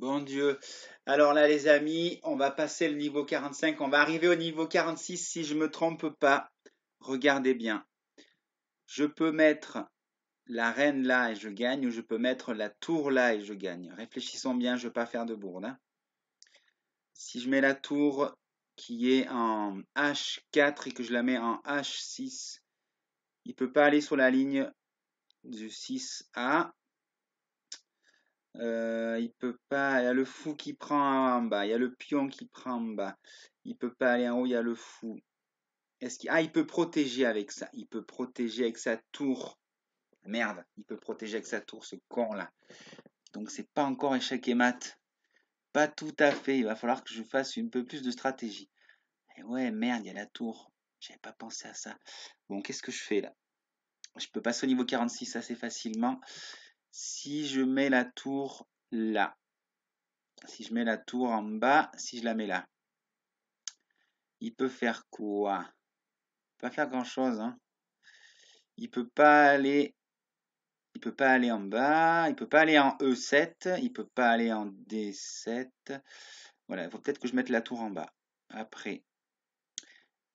Bon Dieu. Alors là, les amis, on va passer le niveau 45. On va arriver au niveau 46 si je ne me trompe pas. Regardez bien. Je peux mettre la reine là et je gagne ou je peux mettre la tour là et je gagne. Réfléchissons bien, je ne veux pas faire de bourde. Hein. Si je mets la tour qui est en H4 et que je la mets en H6, il ne peut pas aller sur la ligne du 6A euh, il peut pas. Il y a le fou qui prend en bas. Il y a le pion qui prend en bas. Il peut pas aller en haut. Il y a le fou. Est-ce ah il peut protéger avec ça. Il peut protéger avec sa tour. Merde, il peut protéger avec sa tour ce con là. Donc c'est pas encore échec et mat. Pas tout à fait. Il va falloir que je fasse un peu plus de stratégie. Eh ouais merde, il y a la tour. J'avais pas pensé à ça. Bon, qu'est-ce que je fais là Je peux passer au niveau 46 assez facilement. Si je mets la tour là, si je mets la tour en bas, si je la mets là, il peut faire quoi Il peut pas faire grand chose. Hein. Il peut pas aller. Il peut pas aller en bas, il peut pas aller en E7, il peut pas aller en D7. Voilà, il faut peut-être que je mette la tour en bas. Après,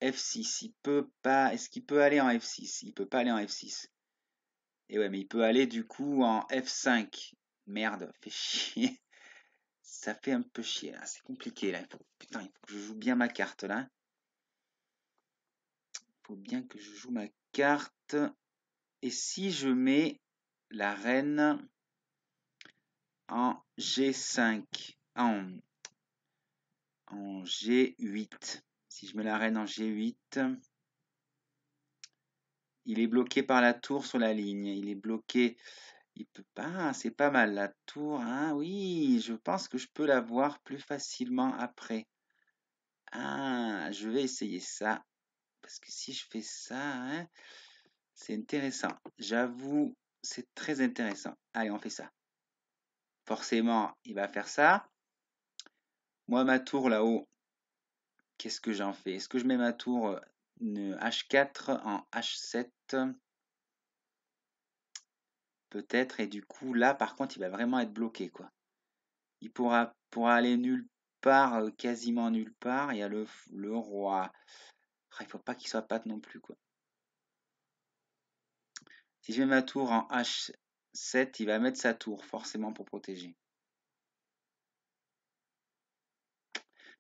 F6, il peut pas. Est-ce qu'il peut aller en F6 Il peut pas aller en F6. Et ouais, mais il peut aller du coup en F5. Merde, fait chier. Ça fait un peu chier c'est compliqué là. Putain, il faut que je joue bien ma carte là. Il faut bien que je joue ma carte. Et si je mets la reine en G5, en, en G8. Si je mets la reine en G8, il est bloqué par la tour sur la ligne. Il est bloqué. Il peut pas. c'est pas mal la tour. Hein. oui, je pense que je peux la voir plus facilement après. Ah, je vais essayer ça. Parce que si je fais ça, hein, c'est intéressant. J'avoue, c'est très intéressant. Allez, on fait ça. Forcément, il va faire ça. Moi, ma tour là-haut, qu'est-ce que j'en fais Est-ce que je mets ma tour euh, H4 en H7 peut-être et du coup là par contre il va vraiment être bloqué quoi il pourra, pourra aller nulle part euh, quasiment nulle part il y a le, le roi il ah, il faut pas qu'il soit pâte non plus quoi si je mets ma tour en H7 il va mettre sa tour forcément pour protéger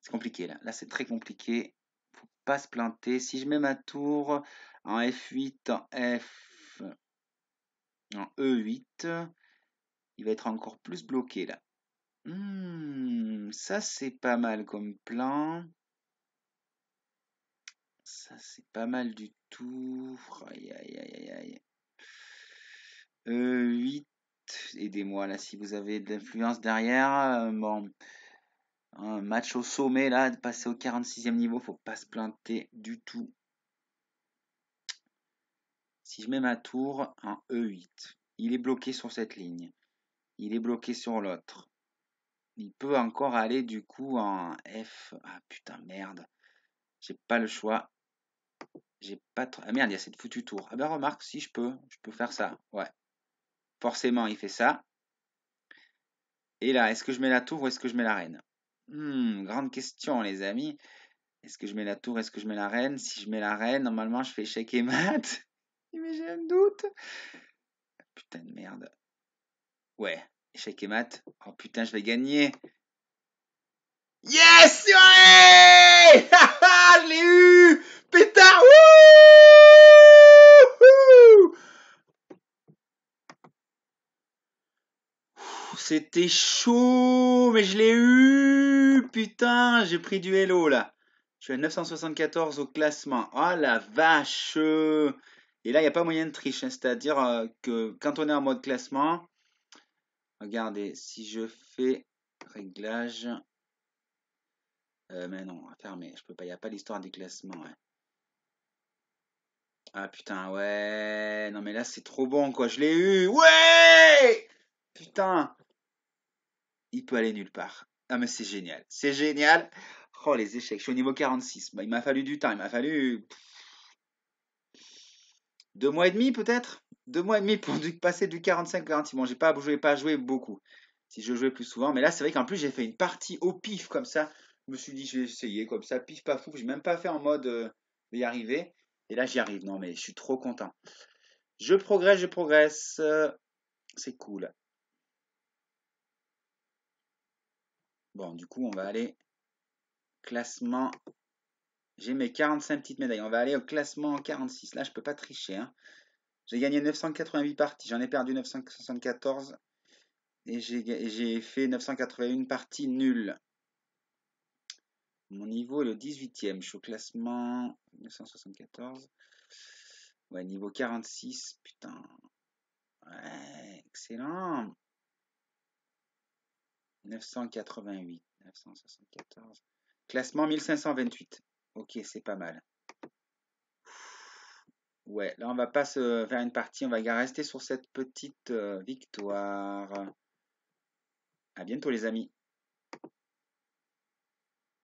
c'est compliqué là là c'est très compliqué pas se planter. Si je mets ma tour en F8, en F, en E8, il va être encore plus bloqué là. Hmm, ça c'est pas mal comme plan. Ça c'est pas mal du tout. Aïe aïe aïe aïe E8, e aidez-moi là si vous avez de l'influence derrière. Euh, bon. Un match au sommet, là, de passer au 46e niveau, faut pas se planter du tout. Si je mets ma tour, en E8. Il est bloqué sur cette ligne. Il est bloqué sur l'autre. Il peut encore aller du coup en F. Ah putain, merde. J'ai pas le choix. J'ai pas Ah merde, il y a cette foutue tour. Ah ben remarque, si je peux, je peux faire ça. Ouais. Forcément, il fait ça. Et là, est-ce que je mets la tour ou est-ce que je mets la reine Hmm, grande question, les amis. Est-ce que je mets la tour Est-ce que je mets la reine Si je mets la reine, normalement, je fais échec et mat. Mais j'ai un doute. Putain de merde. Ouais, échec et mat. Oh putain, je vais gagner. Yes Ouais Je l'ai eu Pétard C'était chaud, mais je l'ai eu Putain, j'ai pris du hello là. Je suis à 974 au classement. Oh la vache Et là, il n'y a pas moyen de tricher. Hein. C'est-à-dire euh, que quand on est en mode classement, regardez, si je fais réglage... Euh, mais non, fermé, je peux pas, il n'y a pas l'histoire du classement. Hein. Ah putain, ouais, non mais là c'est trop bon quoi, je l'ai eu, ouais Putain il peut aller nulle part. Ah mais c'est génial, c'est génial. Oh les échecs, je suis au niveau 46. Bah, il m'a fallu du temps, il m'a fallu deux mois et demi peut-être, deux mois et demi pour passer du 45 au 46. Bon, j'ai pas joué, pas joué beaucoup. Si je jouais plus souvent, mais là c'est vrai qu'en plus j'ai fait une partie au pif comme ça. Je me suis dit je vais essayer comme ça, pif pas fou. J'ai même pas fait en mode euh, y arriver. Et là j'y arrive. Non mais je suis trop content. Je progresse, je progresse. C'est cool. Bon, du coup, on va aller classement. J'ai mes 45 petites médailles. On va aller au classement 46. Là, je peux pas tricher. Hein. J'ai gagné 988 parties. J'en ai perdu 974. Et j'ai fait 981 parties nulles. Mon niveau est le 18e. Je suis au classement 974. Ouais, niveau 46. Putain. Ouais, excellent. 988, 974. Classement 1528. Ok, c'est pas mal. Ouais, là on va pas se faire une partie, on va rester sur cette petite euh, victoire. À bientôt les amis.